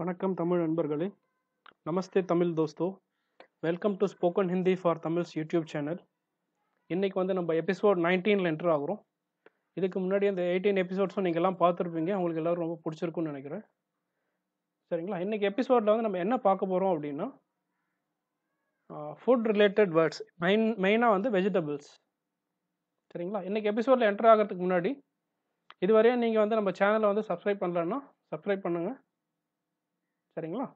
வணக்கம் தமிழ் நண்பர்களே நமஸ்தே தமிழ் தோஸ்தோ welcome to spoken Hindi for Tamils YouTube channel இன்னைக்கு வந்து நம்ம எபிசோட் நைன்டீனில் என்டர் ஆகிறோம் இதுக்கு முன்னாடி அந்த எயிட்டீன் எபிசோட்ஸும் நீங்கள் எல்லாம் பார்த்துருப்பீங்க உங்களுக்கு எல்லோரும் ரொம்ப பிடிச்சிருக்குன்னு நினைக்கிறேன் சரிங்களா இன்றைக்கி எபிசோடில் வந்து நம்ம என்ன பார்க்க போகிறோம் அப்படின்னா ஃபுட் ரிலேட்டட் வேர்ட்ஸ் மெயின் மெயினாக வந்து வெஜிடபிள்ஸ் சரிங்களா இன்றைக்கி எபிசோடில் என்டர் ஆகிறதுக்கு முன்னாடி இதுவரையும் நீங்கள் வந்து நம்ம சேனலை வந்து சப்ஸ்கிரைப் பண்ணலன்னா சப்ஸ்கிரைப் பண்ணுங்கள் சரிங்களா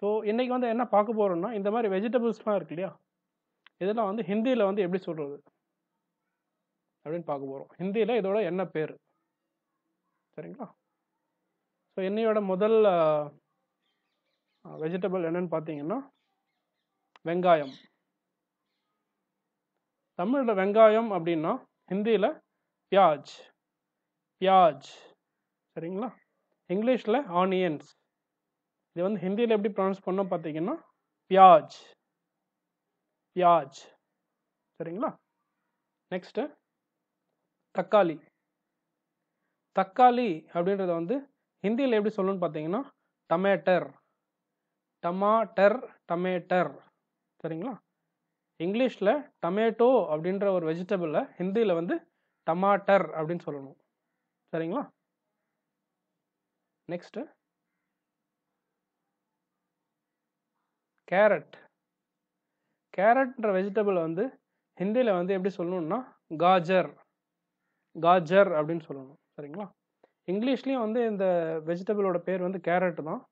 ஸோ இன்றைக்கி வந்து என்ன பார்க்க போகிறோம்னா இந்த மாதிரி வெஜிடபிள்ஸ்லாம் இருக்கு இல்லையா இதெல்லாம் வந்து ஹிந்தியில் வந்து எப்படி சொல்கிறது அப்படின்னு பார்க்க போகிறோம் ஹிந்தியில் இதோட என்ன பேர் சரிங்களா ஸோ என்னையோட முதல் வெஜிடபிள் என்னன்னு பார்த்தீங்கன்னா வெங்காயம் தமிழில் வெங்காயம் அப்படின்னா ஹிந்தியில் பியாஜ் பியாஜ் சரிங்களா இங்கிலீஷில் ஆனியன்ஸ் இது வந்து ஹிந்தியில் எப்படி ப்ரொனவுன்ஸ் பண்ணோம் பார்த்தீங்கன்னா பியாஜ் பியாஜ் சரிங்களா நெக்ஸ்ட்டு தக்காளி தக்காளி அப்படின்றத வந்து ஹிந்தியில் எப்படி சொல்லணும்னு பார்த்தீங்கன்னா டமேட்டர் டமாட்டர் டமேட்டர் சரிங்களா இங்கிலீஷில் டமேட்டோ அப்படின்ற ஒரு வெஜிடபிளை ஹிந்தியில் வந்து டமாட்டர் அப்படின்னு சொல்லணும் சரிங்களா நெக்ஸ்ட்டு கேரட் கேரட்ன்ற வெஜிடபிள் வந்து ஹிந்தியில் வந்து எப்படி சொல்லணும்னா காஜர் காஜர் அப்படின்னு சொல்லணும் சரிங்களா இங்கிலீஷ்லேயும் வந்து இந்த வெஜிடபிளோட பேர் வந்து கேரட் தான்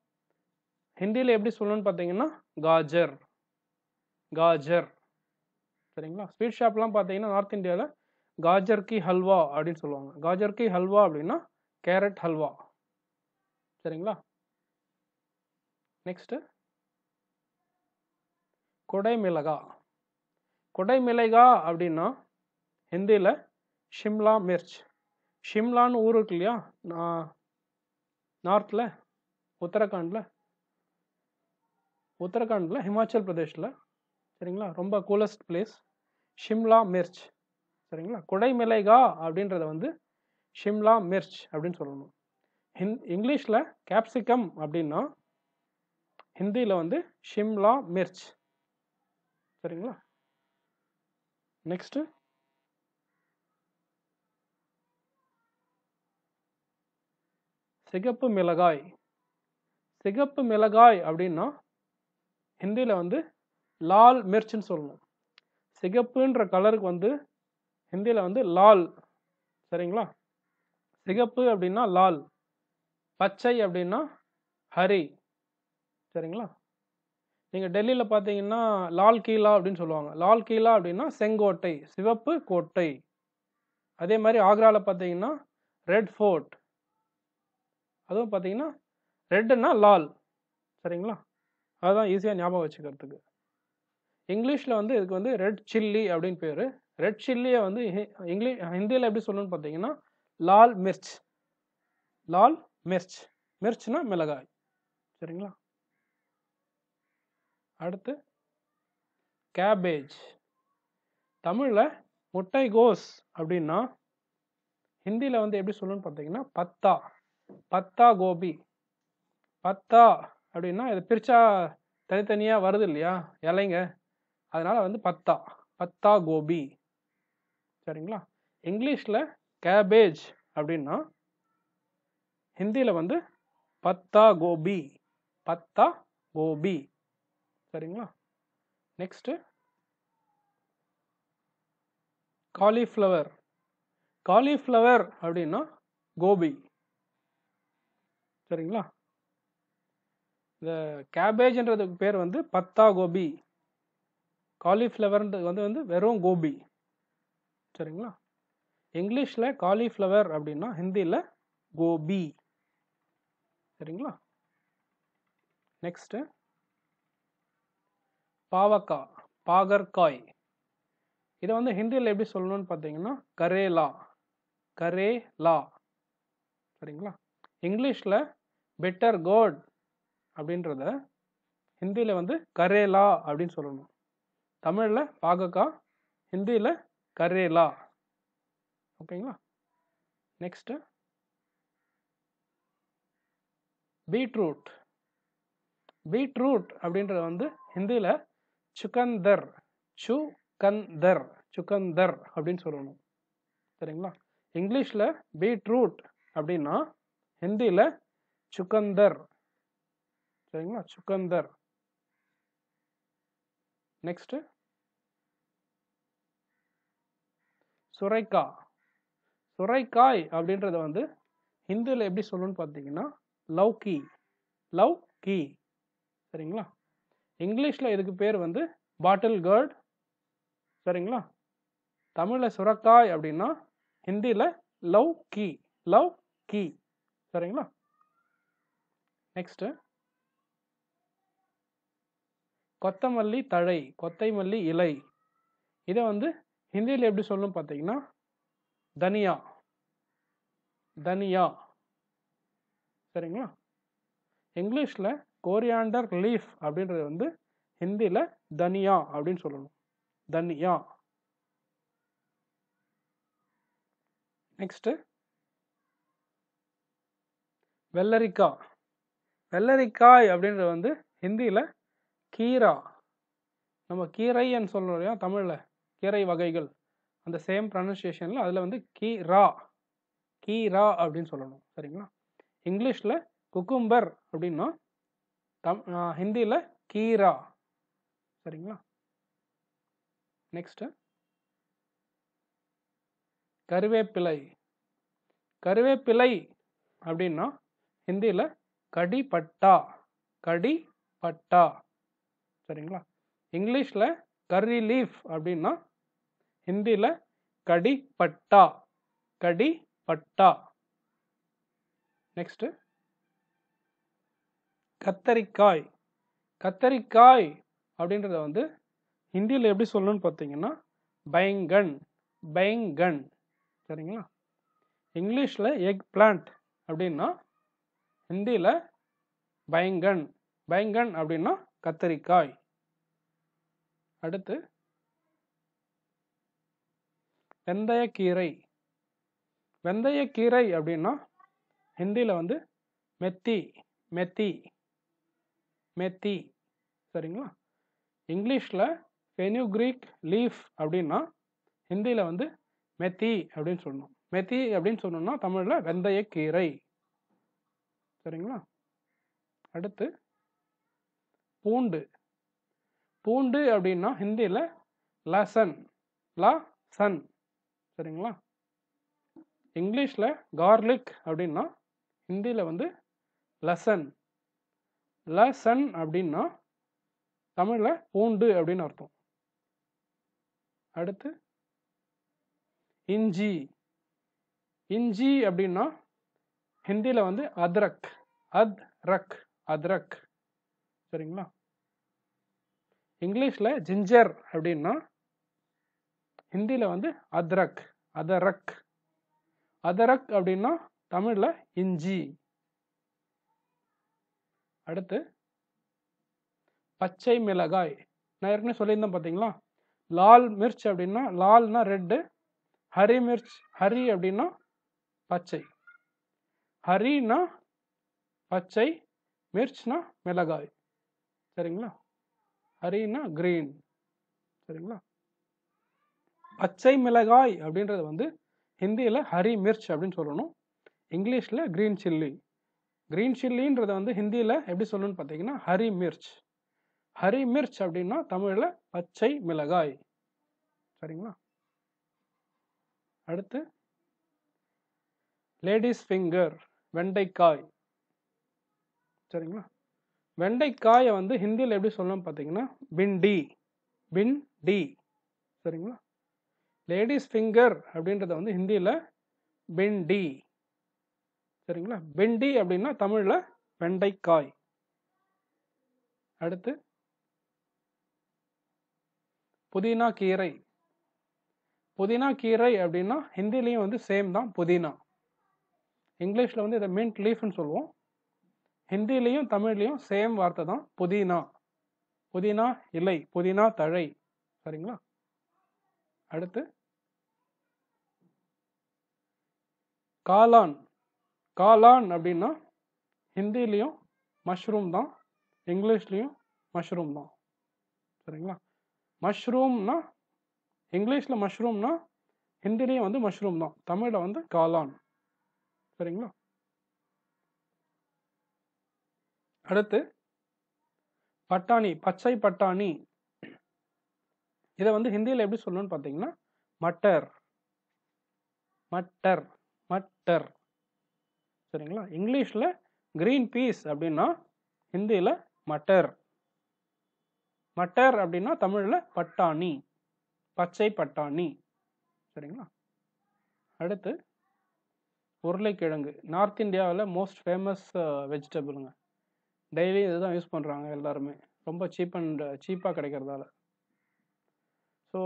ஹிந்தியில் எப்படி சொல்லணும்னு பார்த்தீங்கன்னா காஜர் காஜர் சரிங்களா ஸ்வீட் ஷாப்லாம் பார்த்தீங்கன்னா நார்த் இந்தியாவில் காஜர் கி ஹல்வா அப்படின்னு சொல்லுவாங்க காஜர் கி ஹல்வா அப்படின்னா கேரட் ஹல்வா சரிங்களா நெக்ஸ்ட்டு கொடைமிளகா கொடைமிளகா அப்படின்னா ஹிந்தியில் ஷிம்லா மிர்ச் ஷிம்லான்னு ஊர் இருக்கு இல்லையா நான் நார்த்தில் உத்தரகாண்டில் உத்தரகாண்டில் ஹிமாச்சல் பிரதேஷில் சரிங்களா ரொம்ப கூலஸ்ட் பிளேஸ் ஷிம்லா மிர்ச் சரிங்களா கொடைமிளகா அப்படின்றத வந்து ஷிம்லா மிர்ச் அப்படின்னு சொல்லணும் ஹிந் இங்கிலீஷில் கேப்சிகம் அப்படின்னா ஹிந்தியில் வந்து ஷிம்லா மிர்ச் சரிங்களா நெக்ஸ்ட்டு சிகப்பு மிளகாய் சிகப்பு மிளகாய் அப்படின்னா ஹிந்தியில் வந்து லால் மிர்ச்சின்னு சொல்லணும் சிகப்புன்ற கலருக்கு வந்து ஹிந்தியில் வந்து லால் சரிங்களா சிகப்பு அப்படின்னா லால் பச்சை அப்படின்னா ஹரி சரிங்களா நீங்கள் டெல்லியில் பார்த்தீங்கன்னா லால் கீலா அப்படின்னு சொல்லுவாங்க லால் கீலா அப்படின்னா செங்கோட்டை சிவப்பு கோட்டை அதே மாதிரி ஆக்ராவில் பார்த்தீங்கன்னா ரெட் ஃபோர்ட் அதுவும் பார்த்தீங்கன்னா ரெட்டுன்னா லால் சரிங்களா அதுதான் ஈஸியாக ஞாபகம் வச்சுக்கிறதுக்கு இங்கிலீஷில் வந்து இதுக்கு வந்து ரெட் சில்லி அப்படின்னு பேர் ரெட் சில்லியை வந்து இங்கிலீஷ் ஹிந்தியில் எப்படி சொல்லணும்னு பார்த்தீங்கன்னா லால் மிர்ச் லால் மிர்ச் மிர்ச்னா மிளகாய் சரிங்களா அடுத்து கேபேஜ் தமிழில் முட்டை கோஸ் அப்படின்னா ஹிந்தியில் வந்து எப்படி சொல்லணும்னு பார்த்தீங்கன்னா பத்தா பத்தா கோபி பத்தா அப்படின்னா இது பிரிச்சா தனித்தனியாக வருது இல்லையா இலைங்க அதனால் வந்து பத்தா பத்தா கோபி சரிங்களா இங்கிலீஷில் கேபேஜ் அப்படின்னா ஹிந்தியில் வந்து பத்தா கோபி பத்தா கோபி சரிங்களா நெக்ஸ்ட்டு காலிஃப்ளவர் காலிஃப்ளவர் அப்படின்னா கோபி சரிங்களா இந்த கேபேஜ்ன்றதுக்கு பேர் வந்து பத்தா கோபி காலிஃப்ளவர்ன்றது வந்து வந்து வெறும் கோபி சரிங்களா இங்கிலீஷில் காலிஃப்ளவர் அப்படின்னா ஹிந்தியில் கோபி சரிங்களா நெக்ஸ்ட்டு பாவக்காய் பாகற்காய் இதை வந்து ஹிந்தியில் எப்படி சொல்லணும்னு பார்த்தீங்கன்னா கரேலா கரேலா சரிங்களா இங்கிலீஷில் பெட்டர் கோட் அப்படின்றத ஹிந்தியில் வந்து கரேலா அப்படின்னு சொல்லணும் தமிழில் பாகக்கா ஹிந்தியில் கரேலா ஓகேங்களா நெக்ஸ்ட்டு பீட்ரூட் பீட்ரூட் அப்படின்றத வந்து ஹிந்தியில் சுகந்தர் சு கந்தர் சுகந்தர் அப்படின்னு சொல்லணும் சரிங்களா இங்கிலீஷில் பீட்ரூட் அப்படின்னா ஹிந்தியில் சுகந்தர் சரிங்களா சுகந்தர் நெக்ஸ்ட்டு சுரைக்காய் சுரைக்காய் அப்படின்றத வந்து ஹிந்தியில் எப்படி சொல்லணும்னு பார்த்தீங்கன்னா லவ் கீ லவ் கீ சரிங்களா இங்கிலீஷில் இதுக்கு பேர் வந்து பாட்டில் கேர்ட் சரிங்களா தமிழில் சுரக்காய் அப்படின்னா ஹிந்தியில் லவ் கீ லவ் கீ சரிங்களா நெக்ஸ்ட்டு கொத்தமல்லி தழை கொத்தைமல்லி இலை இதை வந்து ஹிந்தியில் எப்படி சொல்லணும் பார்த்தீங்கன்னா தனியா தனியா சரிங்களா இங்கிலீஷில் கோரியாண்டர் லீஃப் அப்படின்றது வந்து ஹிந்தியில் தனியா அப்படின்னு சொல்லணும் தனியா நெக்ஸ்ட்டு வெள்ளரிக்காய் வெள்ளரிக்காய் அப்படின்றது வந்து ஹிந்தியில் கீரா நம்ம கீரைன்னு சொல்லணும் இல்லையா தமிழில் கீரை வகைகள் அந்த சேம் ப்ரனன்சியேஷனில் அதில் வந்து கீரா கீரா அப்படின்னு சொல்லணும் சரிங்களா இங்கிலீஷில் குக்கும்பர் அப்படின்னா தம் ஹிந்தியில் கீரா சரிங்களா நெக்ஸ்ட்டு கருவேப்பிலை கருவேப்பிலை அப்படின்னா ஹிந்தியில் கடிப்பட்டா கடிப்பட்டா சரிங்களா இங்கிலீஷில் கர்ரி லீஃப் அப்படின்னா ஹிந்தியில் கடிப்பட்டா கடிப்பட்டா நெக்ஸ்ட்டு கத்தரிக்காய் கத்தரிக்காய் அப்படின்றத வந்து ஹிந்தியில் எப்படி சொல்லணும்னு பார்த்தீங்கன்னா பயங்கன் பயங்கன் சரிங்களா இங்கிலீஷில் எக் பிளான்ட் அப்படின்னா ஹிந்தியில் பயங்கன் பயங்கன் அப்படின்னா கத்தரிக்காய் அடுத்து வெந்தயக்கீரை வெந்தயக்கீரை அப்படின்னா ஹிந்தியில் வந்து மெத்தி மெத்தி மெத்தி சரிங்களா இங்கிலீஷில் ஃபெனியூ க்ரீக் லீஃப் அப்படின்னா ஹிந்தியில் வந்து மெத்தி அப்படின்னு சொல்லணும் மெத்தி அப்படின்னு சொல்லணும்னா தமிழில் வெந்தய கீரை சரிங்களா அடுத்து பூண்டு பூண்டு அப்படின்னா ஹிந்தியில் லசன் லா சன் சரிங்களா இங்கிலீஷில் கார்லிக் அப்படின்னா ஹிந்தியில் வந்து லசன் லசன் அப்படின்னா தமிழில் பூண்டு அப்படின்னு அர்த்தம் அடுத்து இஞ்சி இஞ்சி அப்படின்னா ஹிந்தியில் வந்து அத்ரக் அத் ரக் அத்ரக் சரிங்களா இங்கிலீஷில் ஜிஞ்சர் அப்படின்னா ஹிந்தியில் வந்து அத்ரக் அதரக் அதரக் அப்படின்னா தமிழில் இஞ்சி அடுத்து பச்சை மிளகாய் நான் ஏற்கனவே சொல்லியிருந்தேன் பார்த்தீங்களா லால் மிர்ச் அப்படின்னா லால்னா ரெட்டு ஹரி மிர்ச் ஹரி அப்படின்னா பச்சை ஹரினா பச்சை மிர்ச்னா மிளகாய் சரிங்களா ஹரினா கிரீன் சரிங்களா பச்சை மிளகாய் அப்படின்றது வந்து ஹிந்தியில் ஹரி மிர்ச் அப்படின்னு சொல்லணும் இங்கிலீஷில் க்ரீன் சில்லி கிரீன் சில்லின்றதை வந்து ஹிந்தியில் எப்படி சொல்லணும்னு பார்த்தீங்கன்னா ஹரி மிர்ச் ஹரி மிர்ச் அப்படின்னா தமிழில் பச்சை மிளகாய் சரிங்களா அடுத்து லேடிஸ் ஃபிங்கர் வெண்டைக்காய் சரிங்களா வெண்டைக்காயை வந்து ஹிந்தியில் எப்படி சொல்லணும்னு பார்த்தீங்கன்னா பின்டி பின் டி சரிங்களா லேடிஸ் ஃபிங்கர் அப்படின்றத வந்து ஹிந்தியில் பின் டி சரிங்களா வெண்டி அப்படின்னா தமிழில் வெண்டைக்காய் அடுத்து புதினா கீரை புதினா கீரை அப்படின்னா ஹிந்திலையும் வந்து சேம் தான் புதினா இங்கிலீஷில் வந்து இதை மின்ட் லீஃப்னு சொல்லுவோம் ஹிந்திலையும் தமிழ்லையும் சேம் வார்த்தை தான் புதினா புதினா இலை புதினா தழை சரிங்களா அடுத்து காளான் காளான் அப்படின்னா ஹிந்திலையும் மஷ்ரூம் தான் இங்கிலீஷ்லேயும் மஷ்ரூம் தான் சரிங்களா மஷ்ரூம்னா இங்கிலீஷில் மஷ்ரூம்னா ஹிந்திலையும் வந்து மஷ்ரூம் தான் தமிழில் வந்து காளான் சரிங்களா அடுத்து பட்டாணி பச்சை பட்டாணி இதை வந்து ஹிந்தியில் எப்படி சொல்லணும்னு பார்த்தீங்கன்னா மட்டர் மட்டர் மட்டர் சரிங்களா இங்கிலீஷில் க்ரீன் பீஸ் அப்படின்னா ஹிந்தியில் மட்டர் மட்டர் அப்படின்னா தமிழில் பட்டாணி பச்சை பட்டாணி சரிங்களா அடுத்து உருளைக்கிழங்கு நார்த் இந்தியாவில் மோஸ்ட் ஃபேமஸ் வெஜிடபிளுங்க டெய்லி இதுதான் யூஸ் பண்ணுறாங்க எல்லாருமே ரொம்ப சீப் அண்ட் சீப்பாக கிடைக்கிறதால ஸோ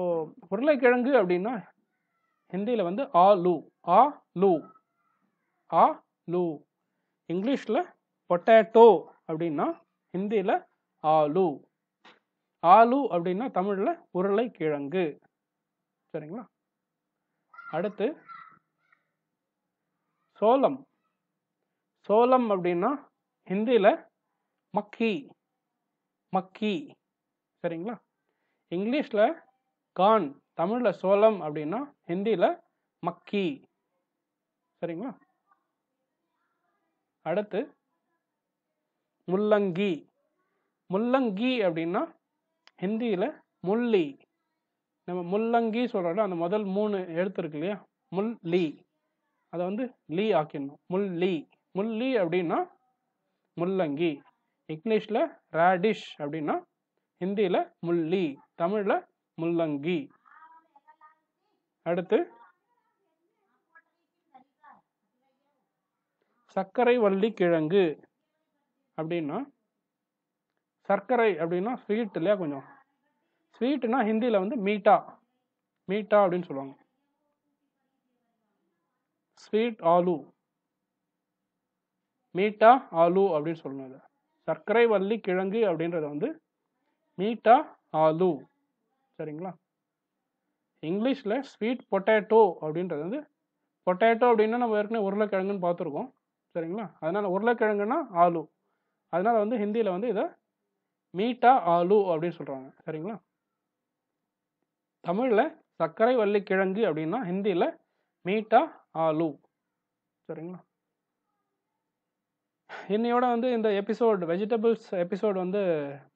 உருளைக்கிழங்கு அப்படின்னா ஹிந்தியில் வந்து ஆ லூ ஆ லூ ஆ லூ இங்கிலீஷில் பொட்டேட்டோ அப்படின்னா ஹிந்தியில் ஆலு ஆலு அப்படின்னா தமிழில் உருளைக்கிழங்கு சரிங்களா அடுத்து சோளம் சோளம் அப்படின்னா ஹிந்தியில் மக்கி மக்கி சரிங்களா இங்கிலீஷில் கான் தமிழில் சோளம் அப்படின்னா ஹிந்தியில் மக்கி சரிங்களா அடுத்து முள்ளங்கி முள்ளங்கி அப்படின்னா ஹிந்தியில் முள்ளி நம்ம முள்ளங்கி சொல்கிறோம் அந்த முதல் மூணு எழுத்து இருக்கு இல்லையா முல் லீ அதை வந்து லீ ஆக்கிடணும் முல் லீ முல் லீ அப்படின்னா முள்ளங்கி இங்கிலீஷில் ரேடிஷ் அப்படின்னா ஹிந்தியில் முள்ளி தமிழில் முள்ளங்கி அடுத்து சர்க்கரை வள்ளி கிழங்கு அப்படின்னா சர்க்கரை அப்படின்னா ஸ்வீட் இல்லையா கொஞ்சம் ஸ்வீட்னா ஹிந்தியில் வந்து மீட்டா மீட்டா அப்படின்னு சொல்லுவாங்க ஸ்வீட் ஆலு மீட்டா ஆலு அப்படின்னு சொல்லணும் சர்க்கரை வள்ளி கிழங்கு அப்படின்றத வந்து மீட்டா ஆலு சரிங்களா இங்கிலீஷில் ஸ்வீட் பொட்டேட்டோ அப்படின்றது வந்து பொட்டேட்டோ அப்படின்னா நம்ம ஏற்கனவே உருளைக்கிழங்குன்னு பார்த்துருக்கோம் சரிங்களா அதனால் உருளைக்கிழங்குன்னா ஆலு அதனால் வந்து ஹிந்தியில் வந்து இதை மீட்டா ஆலு அப்படின்னு சொல்கிறாங்க சரிங்களா தமிழில் சர்க்கரை வள்ளி கிழங்கு அப்படின்னா ஹிந்தியில் மீட்டா ஆலு சரிங்களா இன்னையோட வந்து இந்த எபிசோட் வெஜிடபிள்ஸ் எபிசோட் வந்து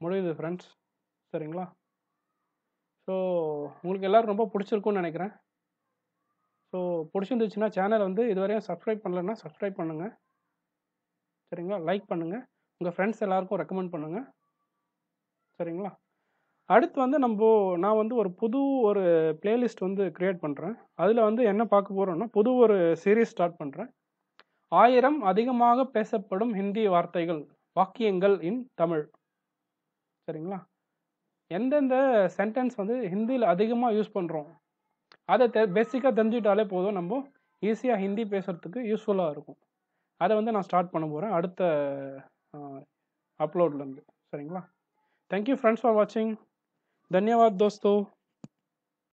முடியுது ஃப்ரெண்ட்ஸ் சரிங்களா ஸோ உங்களுக்கு எல்லோரும் ரொம்ப பிடிச்சிருக்குன்னு நினைக்கிறேன் ஸோ பிடிச்சிருந்துச்சுன்னா சேனல் வந்து இதுவரையும் சப்ஸ்கிரைப் பண்ணலன்னா சப்ஸ்கிரைப் பண்ணுங்கள் சரிங்களா லைக் பண்ணுங்கள் உங்கள் ஃப்ரெண்ட்ஸ் எல்லாருக்கும் ரெக்கமெண்ட் பண்ணுங்கள் சரிங்களா அடுத்து வந்து நம்ம நான் வந்து ஒரு புது ஒரு பிளேலிஸ்ட் வந்து க்ரியேட் பண்ணுறேன் அதில் வந்து என்ன பார்க்க போகிறோம்னா புது ஒரு சீரீஸ் ஸ்டார்ட் பண்ணுறேன் ஆயிரம் அதிகமாக பேசப்படும் ஹிந்தி வார்த்தைகள் வாக்கியங்கள் இன் தமிழ் சரிங்களா எந்தெந்த சென்டென்ஸ் வந்து ஹிந்தியில் அதிகமாக யூஸ் பண்ணுறோம் அதை தெ பேசிக்காக தெரிஞ்சுக்கிட்டாலே போதும் நம்ம ஈஸியாக ஹிந்தி பேசுகிறதுக்கு யூஸ்ஃபுல்லாக இருக்கும் அதை வந்து நான் ஸ்டார்ட் பண்ண போகிறேன் அடுத்த அப்லோட்லேருந்து சரிங்களா தேங்க்யூ ஃப்ரெண்ட்ஸ் ஃபார் வாட்சிங் தன்யவாத் தோஸ்தோ